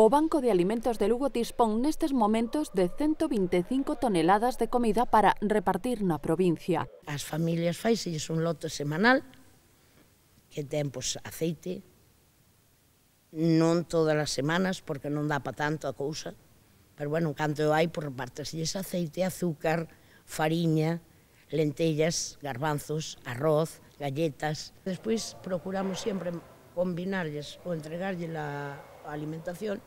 O Banco de Alimentos de Lugo dispón nestes momentos de 125 toneladas de comida para repartir na provincia. As familias faixen un lote semanal que ten pois, aceite, non todas as semanas, porque non dá para tanto a cousa, pero bueno, canto hai, por reparteselles aceite, azúcar, fariña, lentellas, garbanzos, arroz, galletas. Despois procuramos sempre combinarles ou entregarle a alimentación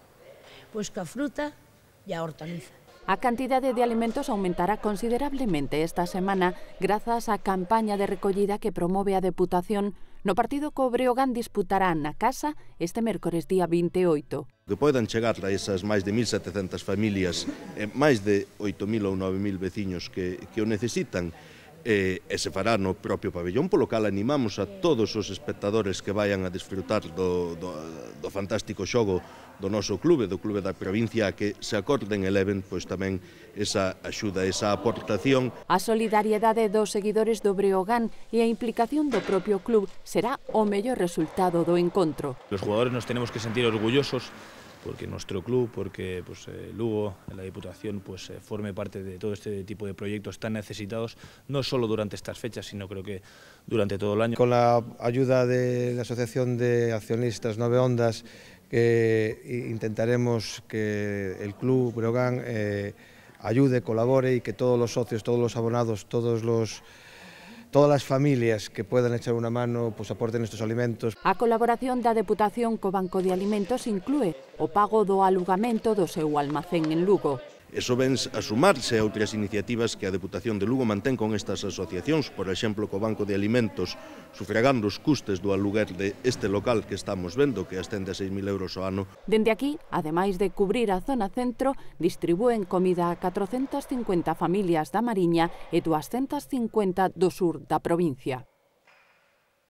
pois a fruta e a hortaliza. A cantidade de alimentos aumentará considerablemente esta semana grazas á campaña de recollida que promove a Deputación No partido co Breogán disputará na casa este mércores día 28. Que poidan chegar a esas máis de 1.700 familias, máis de 8.000 ou 9.000 veciños que, que o necesitan, e, eh, e se fará no propio pabellón, polo cal animamos a todos os espectadores que vayan a disfrutar do, do, do fantástico xogo do noso clube, do clube da provincia, que se acorden e leven pois, tamén esa axuda, esa aportación. A solidariedade dos seguidores do Breogán e a implicación do propio club será o mellor resultado do encontro. Os jugadores nos tenemos que sentir orgullosos porque nuestro club, porque pues, eh, Lugo, la Diputación, pues eh, forme parte de todo este tipo de proyectos tan necesitados, no solo durante estas fechas, sino creo que durante todo el año. Con la ayuda de la Asociación de Accionistas Nueve Ondas, intentaremos que el club Brogan eh, ayude, colabore y que todos los socios, todos los abonados, todos los todas as familias que podan echar unha mano pois aporten estes alimentos. A colaboración da Deputación co Banco de Alimentos inclúe o pago do alugamento do seu almacén en Lugo, Eso ven a sumarse a outras iniciativas que a Deputación de Lugo mantén con estas asociacións, por exemplo, co Banco de Alimentos, sufragando os custes do aluguer de este local que estamos vendo, que ascende a 6.000 euros ao ano. Dende aquí, ademais de cubrir a zona centro, distribúen comida a 450 familias da Mariña e 250 do sur da provincia.